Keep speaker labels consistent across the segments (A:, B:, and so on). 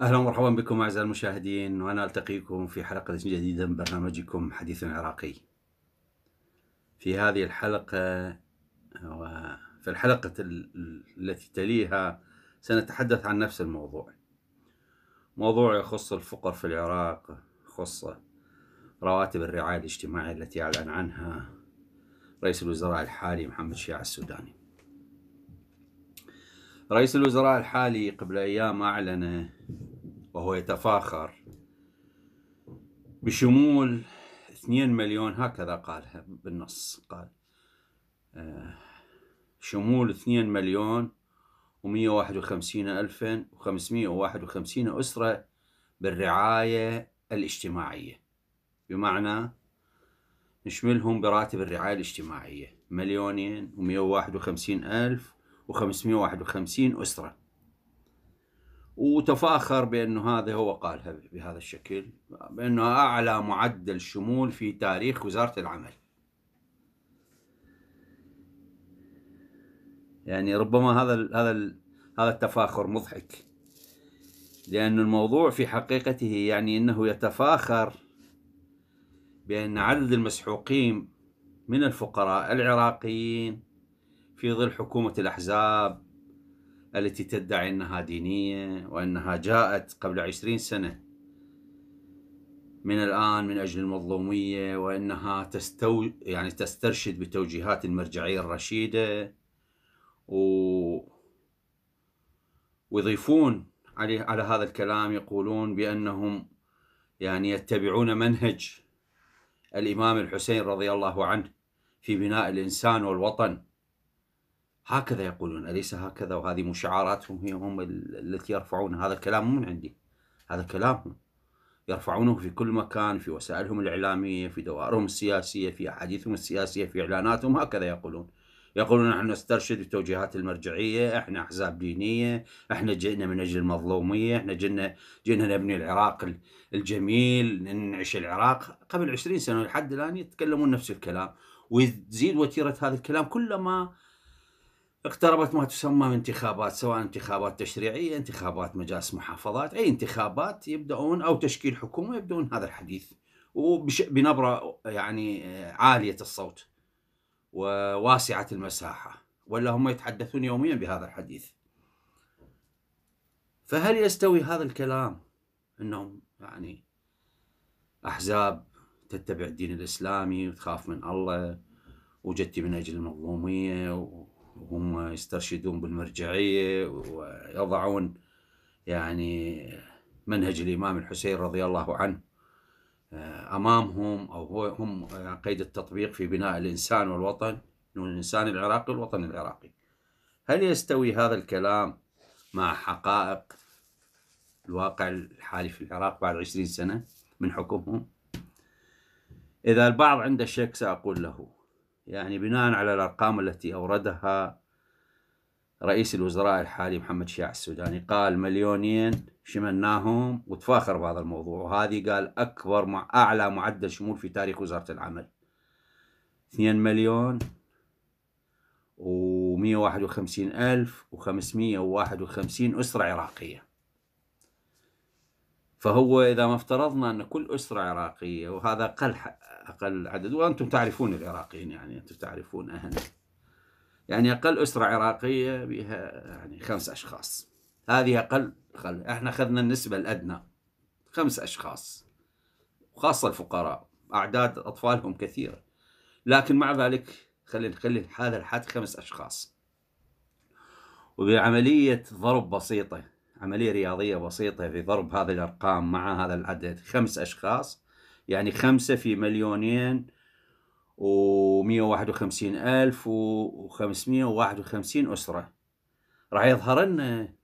A: اهلا ومرحبا بكم اعزائي المشاهدين وانا التقيكم في حلقه جديده من برنامجكم حديث عراقي. في هذه الحلقه وفي الحلقه التي تليها سنتحدث عن نفس الموضوع. موضوع يخص الفقر في العراق يخص رواتب الرعاية الاجتماعية التي أعلن عنها رئيس الوزراء الحالي محمد شيع السوداني رئيس الوزراء الحالي قبل أيام أعلن وهو يتفاخر بشمول 2 مليون هكذا قالها بالنص قال آه، شمول 2 مليون و151551 أسرة بالرعاية الاجتماعية بمعنى نشملهم براتب الرعاية الاجتماعية مليونين ومية وواحد وخمسين ألف واحد وخمسين أسرة وتفاخر بأنه هذا هو قالها بهذا الشكل بأنه أعلى معدل شمول في تاريخ وزارة العمل يعني ربما هذا الـ هذا الـ هذا التفاخر مضحك لأن الموضوع في حقيقته يعني أنه يتفاخر بأن عدد المسحوقين من الفقراء العراقيين في ظل حكومة الأحزاب التي تدعي أنها دينية وأنها جاءت قبل عشرين سنة من الآن من أجل المظلومية وأنها تستو يعني تسترشد بتوجيهات المرجعية الرشيدة و ويضيفون عليه على هذا الكلام يقولون بأنهم يعني يتبعون منهج الإمام الحسين رضي الله عنه في بناء الإنسان والوطن هكذا يقولون أليس هكذا وهذه مشعاراتهم هي هم التي يرفعون هذا الكلام من عندي هذا كلامهم يرفعونه في كل مكان في وسائلهم الإعلامية في دوائرهم السياسية في أحاديثهم السياسية في إعلاناتهم هكذا يقولون يقولون نحن نسترشد بتوجيهات المرجعية احنا احزاب دينية احنا جئنا من اجل المظلومية احنا جئنا جئنا نبني العراق الجميل نعيش العراق قبل 20 سنة لحد الان يتكلمون نفس الكلام وتزيد وتيرة هذا الكلام كلما اقتربت ما تسمى انتخابات سواء انتخابات تشريعية انتخابات مجالس محافظات أي انتخابات يبدأون أو تشكيل حكومة يبدأون هذا الحديث وبنبرة يعني آه، عالية الصوت وواسعة المساحة ولا هم يتحدثون يوميا بهذا الحديث فهل يستوي هذا الكلام انهم يعني احزاب تتبع الدين الاسلامي وتخاف من الله وجت من اجل المظلوميه وهم يسترشدون بالمرجعيه ويضعون يعني منهج الامام الحسين رضي الله عنه امامهم او هم آه، قيد التطبيق في بناء الانسان والوطن الانسان العراقي والوطن العراقي هل يستوي هذا الكلام مع حقائق الواقع الحالي في العراق بعد عشرين سنة من حكمهم إذا البعض عنده شك سأقول له يعني بناء على الأرقام التي أوردها رئيس الوزراء الحالي محمد شياع السوداني قال مليونين شملناهم وتفاخر بهذا الموضوع وهذه قال أكبر مع أعلى معدل شمول في تاريخ وزارة العمل 2 مليون و 151 ألف و 551 أسرة عراقية فهو إذا ما افترضنا أن كل أسرة عراقية وهذا أقل أقل عدد وأنتم تعرفون العراقيين يعني أنتم تعرفون اهل يعني اقل اسره عراقيه بها يعني خمس اشخاص هذه اقل خل احنا اخذنا النسبه الادنى خمس اشخاص وخاصه الفقراء اعداد اطفالهم كثيره لكن مع ذلك خلي نخلي هذا الحد خمس اشخاص وبعمليه ضرب بسيطه عمليه رياضيه بسيطه في ضرب هذه الارقام مع هذا العدد خمس اشخاص يعني خمسه في مليونين و151 ألف و551 أسرة راح يظهر لنا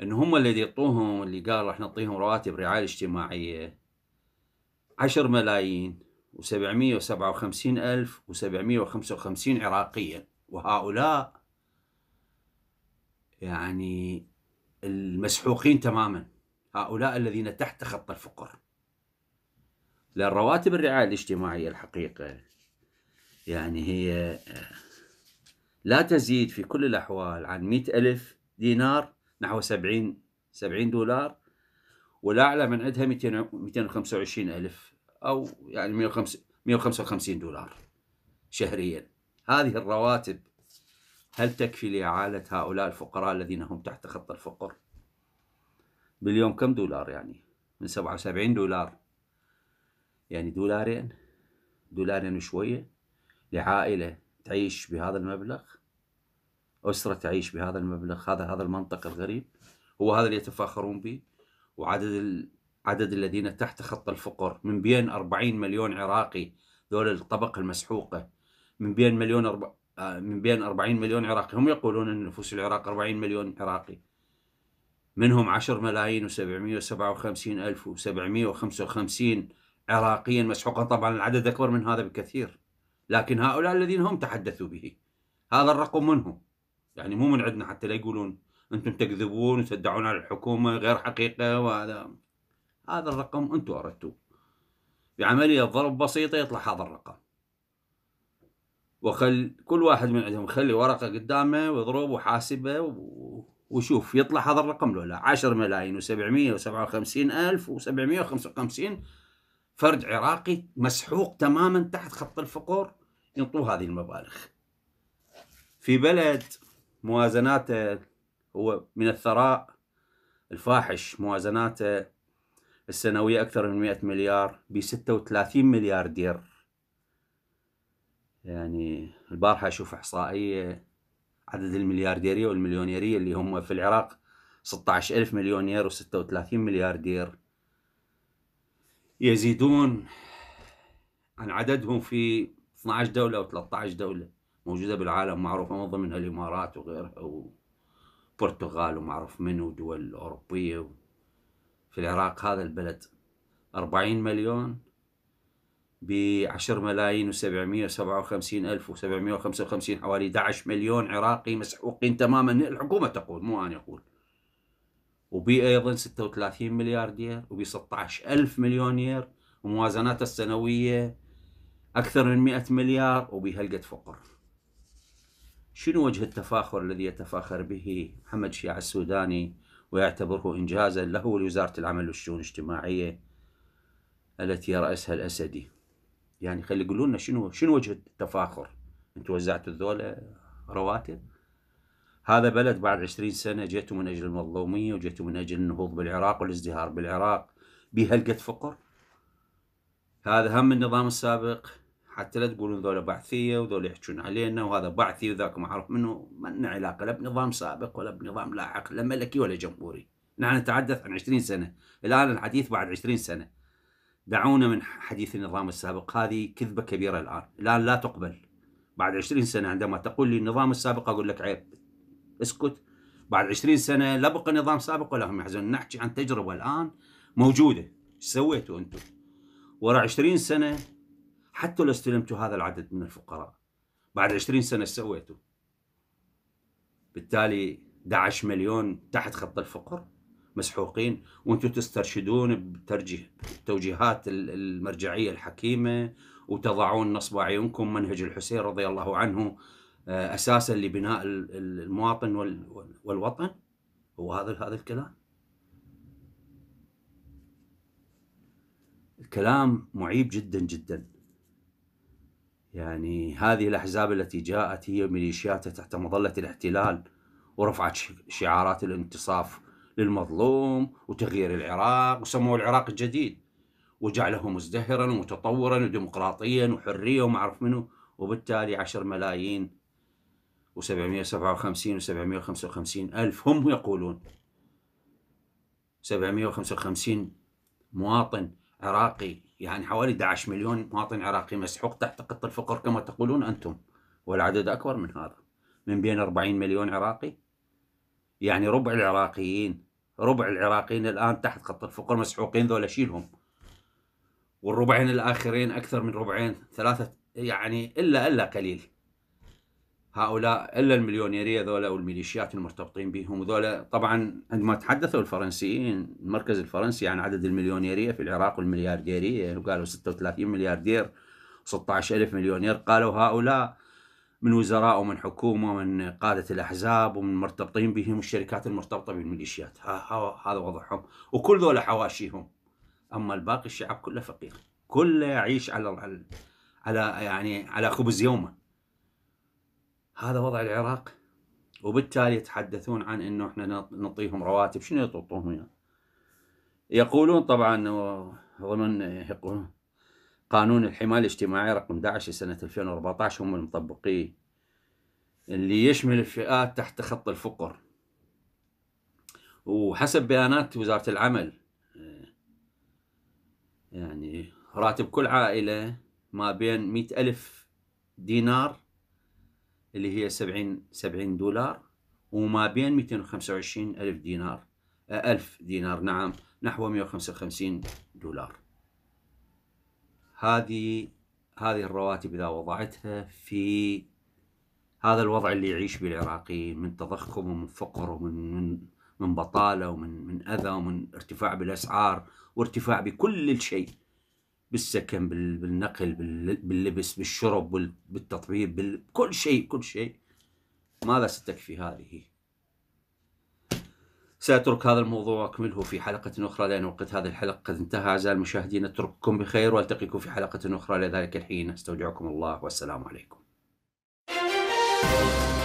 A: ان هم اللي يعطوهم اللي قال راح نعطيهم رواتب رعاية اجتماعية عشر ملايين وسبعمية وسبعة وخمسين ألف وسبعمية وخمسة وخمسين عراقيا وهؤلاء يعني المسحوقين تماما هؤلاء الذين تحت خط الفقر لأن رواتب الرعاية الاجتماعية الحقيقة يعني هي آه، لا تزيد في كل الأحوال عن مئة ألف دينار نحو سبعين سبعين دولار ولا أعلى من عندها 225 ألف أو يعني 155 دولار شهريا هذه الرواتب هل تكفي لإعالة هؤلاء الفقراء الذين هم تحت خط الفقر باليوم كم دولار يعني من 77 دولار يعني دولارين دولارين وشوية لعائلة تعيش بهذا المبلغ أسرة تعيش بهذا المبلغ هذا هذا المنطق الغريب هو هذا اللي يتفاخرون به وعدد عدد الذين تحت خط الفقر من بين 40 مليون عراقي ذول الطبقة المسحوقة من بين مليون أرب... آه، من بين 40 مليون عراقي هم يقولون أن نفوس العراق 40 مليون عراقي منهم 10 ملايين و757 ألف و755 عراقيا مسحوقا طبعا العدد أكبر من هذا بكثير لكن هؤلاء الذين هم تحدثوا به هذا الرقم منهم يعني مو من عندنا حتى لا يقولون أنتم تكذبون وتدعون على الحكومة غير حقيقة وهذا هذا الرقم أنتم أردتوه بعملية ضرب بسيطة يطلع هذا الرقم وخل كل واحد من عندهم يخلي ورقة قدامه ويضرب وحاسبه و... وشوف يطلع هذا الرقم لو لا 10 ملايين و757 ألف و755 فرد عراقي مسحوق تماما تحت خط الفقر ينطوه هذه المبالغ في بلد موازناته هو من الثراء الفاحش موازناته السنوية أكثر من 100 مليار ب 36 ملياردير يعني البارحة أشوف إحصائية عدد المليارديرية والمليونيرية اللي هم في العراق 16 ألف مليونير و36 ملياردير يزيدون عن عددهم في 12 دولة أو 13 دولة موجودة بالعالم معروفة من ضمنها الإمارات وغيرها وبرتغال ومعروف من ودول أوروبية في العراق هذا البلد 40 مليون ب 10 ملايين و757 ألف و755 حوالي 11 مليون عراقي مسحوقين تماما الحكومة تقول مو أنا أقول وبي ايضا 36 مليار دير وبي 16000 مليون يير وموازناته السنويه اكثر من 100 مليار وبي هلقة فقر شنو وجه التفاخر الذي يتفاخر به محمد شيع السوداني ويعتبره انجازا له ولوزاره العمل والشؤون الاجتماعيه التي راسها الاسدي يعني خلي يقولوا لنا شنو شنو وجه التفاخر انتم وزعتوا الذوله رواتب هذا بلد بعد 20 سنة جيتوا من أجل المظلومية وجيتوا من أجل النهوض بالعراق والازدهار بالعراق بهلقة فقر هذا هم النظام السابق حتى لا تقولون ذولا بعثية وذولا يحجون علينا وهذا بعثي وذاك ما أعرف منه ما لنا علاقة لا بنظام سابق ولا بنظام لاحق لا ملكي ولا جمهوري نحن نتحدث عن 20 سنة الآن الحديث بعد 20 سنة دعونا من حديث النظام السابق هذه كذبة كبيرة الآن الآن لا تقبل بعد 20 سنة عندما تقول لي النظام السابق أقول لك عيب اسكت بعد 20 سنه لا بقى نظام سابق ولا هم يحزنون نحكي عن تجربه الان موجوده ايش سويتوا انتم؟ ورا 20 سنه حتى لو استلمتوا هذا العدد من الفقراء بعد 20 سنه ايش سويتوا؟ بالتالي 11 مليون تحت خط الفقر مسحوقين وانتم تسترشدون بترجيه توجيهات المرجعيه الحكيمه وتضعون نصب اعينكم منهج الحسين رضي الله عنه آه، اساسا لبناء المواطن والوطن هو هذا هذا الكلام الكلام معيب جدا جدا يعني هذه الأحزاب التي جاءت هي ميليشيات تحت مظلة الاحتلال ورفعت شعارات الانتصاف للمظلوم وتغيير العراق وسموه العراق الجديد وجعله مزدهرا ومتطورا وديمقراطيا وحرية وما أعرف منه وبالتالي عشر ملايين و757 و755 ألف هم يقولون 755 مواطن عراقي يعني حوالي 11 مليون مواطن عراقي مسحوق تحت قط الفقر كما تقولون أنتم والعدد أكبر من هذا من بين 40 مليون عراقي يعني ربع العراقيين ربع العراقيين الآن تحت خط الفقر مسحوقين ذولا شيلهم والربعين الآخرين أكثر من ربعين ثلاثة يعني إلا إلا قليل هؤلاء الا المليونيريه ذولا والميليشيات المرتبطين بهم وذولا طبعا عندما تحدثوا الفرنسيين المركز الفرنسي عن عدد المليونيريه في العراق والمليارديريه وقالوا 36 ملياردير 16 ألف مليونير قالوا هؤلاء من وزراء ومن حكومه ومن قاده الاحزاب ومن مرتبطين بهم الشركات المرتبطه بالميليشيات هذا وضعهم وكل ذولا حواشيهم اما الباقي الشعب كله فقير كله يعيش على على يعني على خبز يومه هذا وضع العراق وبالتالي يتحدثون عن انه احنا نعطيهم رواتب شنو يعطوهم اياه؟ يقولون طبعا ضمن يقولون قانون الحماية الاجتماعيه رقم 11 لسنة 2014 هم المطبقين اللي يشمل الفئات تحت خط الفقر وحسب بيانات وزارة العمل يعني راتب كل عائلة ما بين 100 ألف دينار اللي هي 70 70 دولار وما بين 225 ألف دينار آه، ألف دينار نعم نحو 155 دولار هذه هذه الرواتب إذا وضعتها في هذا الوضع اللي يعيش به العراقيين من تضخم ومن فقر ومن من من بطاله ومن من اذى ومن ارتفاع بالاسعار وارتفاع بكل شيء بالسكن بالنقل باللبس بالشرب بالتطبيب بكل شيء كل شيء ماذا ستكفي هذه سأترك هذا الموضوع وأكمله في حلقة أخرى لأن وقت هذه الحلقة قد انتهى أعزائي المشاهدين أترككم بخير وألتقيكم في حلقة أخرى لذلك الحين أستودعكم الله والسلام عليكم